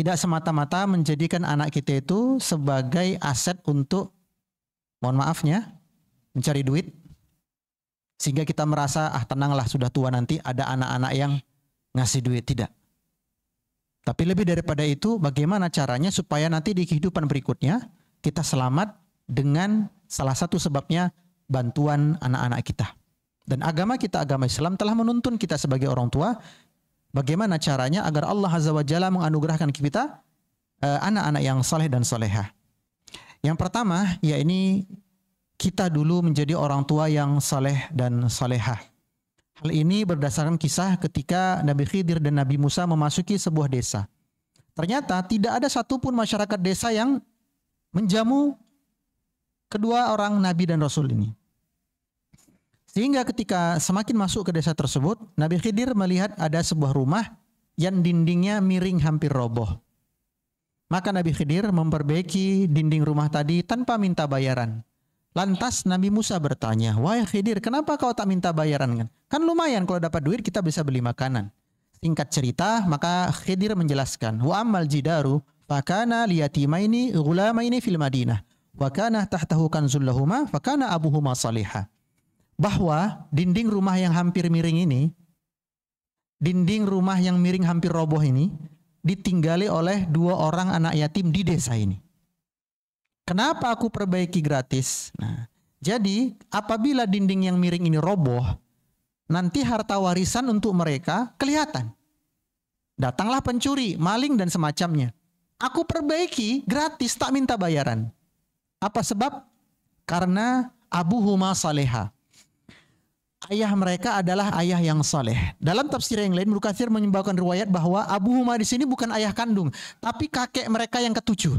tidak semata-mata menjadikan anak kita itu sebagai aset untuk mohon maafnya mencari duit sehingga kita merasa ah tenanglah sudah tua nanti ada anak-anak yang ngasih duit tidak tapi lebih daripada itu bagaimana caranya supaya nanti di kehidupan berikutnya kita selamat dengan salah satu sebabnya bantuan anak-anak kita dan agama kita agama Islam telah menuntun kita sebagai orang tua Bagaimana caranya agar Allah Azza wa Jalla menganugerahkan kita eh, anak-anak uh, yang saleh dan salehah. Yang pertama, ya ini kita dulu menjadi orang tua yang saleh dan salehah. Hal ini berdasarkan kisah ketika Nabi Khidir dan Nabi Musa memasuki sebuah desa. Ternyata tidak ada satupun masyarakat desa yang menjamu kedua orang Nabi dan Rasul ini. Sehingga ketika semakin masuk ke desa tersebut, Nabi Khidir melihat ada sebuah rumah yang dindingnya miring hampir roboh. Maka Nabi Khidir memperbaiki dinding rumah tadi tanpa minta bayaran. Lantas Nabi Musa bertanya, Wah Khidir, kenapa kau tak minta bayaran? Kan lumayan kalau dapat duit kita bisa beli makanan. Singkat cerita, maka Khidir menjelaskan, Wa amal jidaru, fakana liyatimaini gulamaini fil madinah. wakana tahtahu kanzul fakana abuhuma salihah bahwa dinding rumah yang hampir miring ini, dinding rumah yang miring hampir roboh ini, ditinggali oleh dua orang anak yatim di desa ini. Kenapa aku perbaiki gratis? Nah, jadi apabila dinding yang miring ini roboh, nanti harta warisan untuk mereka kelihatan. Datanglah pencuri, maling dan semacamnya. Aku perbaiki gratis tak minta bayaran. Apa sebab? Karena Abu Huma Saleha ayah mereka adalah ayah yang soleh. Dalam tafsir yang lain, Mukasir menyembahkan riwayat bahwa Abu Huma di sini bukan ayah kandung, tapi kakek mereka yang ketujuh.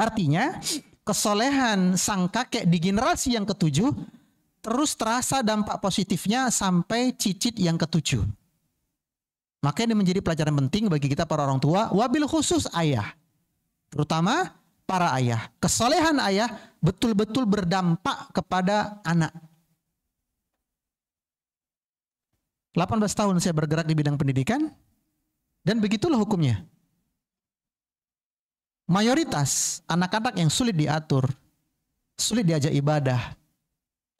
Artinya, kesolehan sang kakek di generasi yang ketujuh terus terasa dampak positifnya sampai cicit yang ketujuh. Maka ini menjadi pelajaran penting bagi kita para orang tua, wabil khusus ayah. Terutama para ayah. Kesolehan ayah betul-betul berdampak kepada anak. 18 tahun saya bergerak di bidang pendidikan dan begitulah hukumnya. Mayoritas anak-anak yang sulit diatur, sulit diajak ibadah,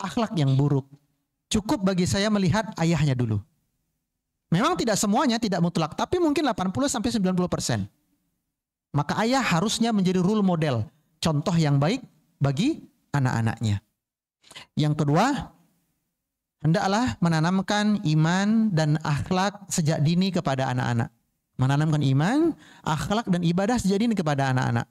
akhlak yang buruk, cukup bagi saya melihat ayahnya dulu. Memang tidak semuanya tidak mutlak, tapi mungkin 80 sampai 90 persen. Maka ayah harusnya menjadi role model, contoh yang baik bagi anak-anaknya. Yang kedua, Hendaklah menanamkan iman dan akhlak sejak dini kepada anak-anak. Menanamkan iman, akhlak dan ibadah sejak dini kepada anak-anak.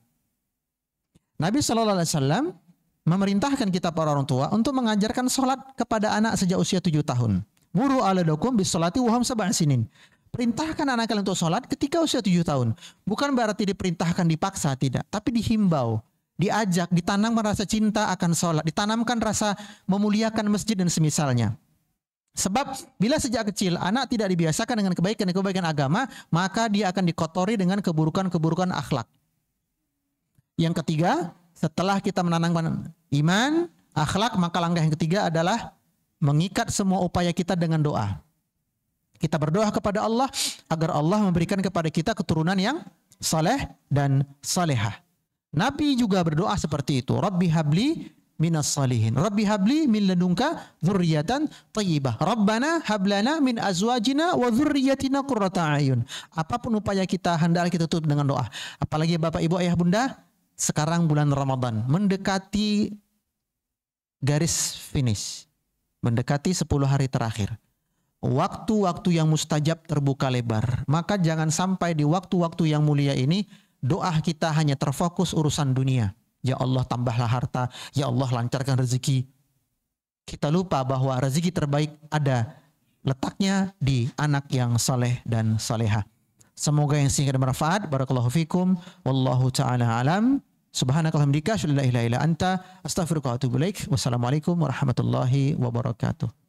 Nabi Shallallahu Alaihi Wasallam memerintahkan kita para orang tua untuk mengajarkan sholat kepada anak sejak usia tujuh tahun. Muru bis sholati waham sabah sinin. Perintahkan anak kalian untuk sholat ketika usia tujuh tahun. Bukan berarti diperintahkan dipaksa, tidak. Tapi dihimbau, diajak, ditanamkan rasa cinta akan sholat. Ditanamkan rasa memuliakan masjid dan semisalnya. Sebab bila sejak kecil anak tidak dibiasakan dengan kebaikan-kebaikan agama, maka dia akan dikotori dengan keburukan-keburukan akhlak. Yang ketiga, setelah kita menanamkan iman, akhlak, maka langkah yang ketiga adalah mengikat semua upaya kita dengan doa. Kita berdoa kepada Allah agar Allah memberikan kepada kita keturunan yang saleh dan salehah. Nabi juga berdoa seperti itu. Rabbi habli minas salihin. Rabbi habli min ladunka dzurriatan tayyibah. Rabbana hablana min azwajina wa dzurriyyatina qurrata ayun. Apapun upaya kita hendak kita tutup dengan doa. Apalagi Bapak Ibu Ayah Bunda, sekarang bulan Ramadan mendekati garis finish. Mendekati 10 hari terakhir. Waktu-waktu yang mustajab terbuka lebar. Maka jangan sampai di waktu-waktu yang mulia ini doa kita hanya terfokus urusan dunia Ya Allah tambahlah harta, ya Allah lancarkan rezeki. Kita lupa bahwa rezeki terbaik ada letaknya di anak yang saleh dan saleha. Semoga yang singkat bermanfaat. Barakallahu fikum. Wallahu ta'ala alam. Subhanakallahumdika. Shalala ila ila anta. Astaghfirullahaladzim. Wassalamualaikum warahmatullahi wabarakatuh.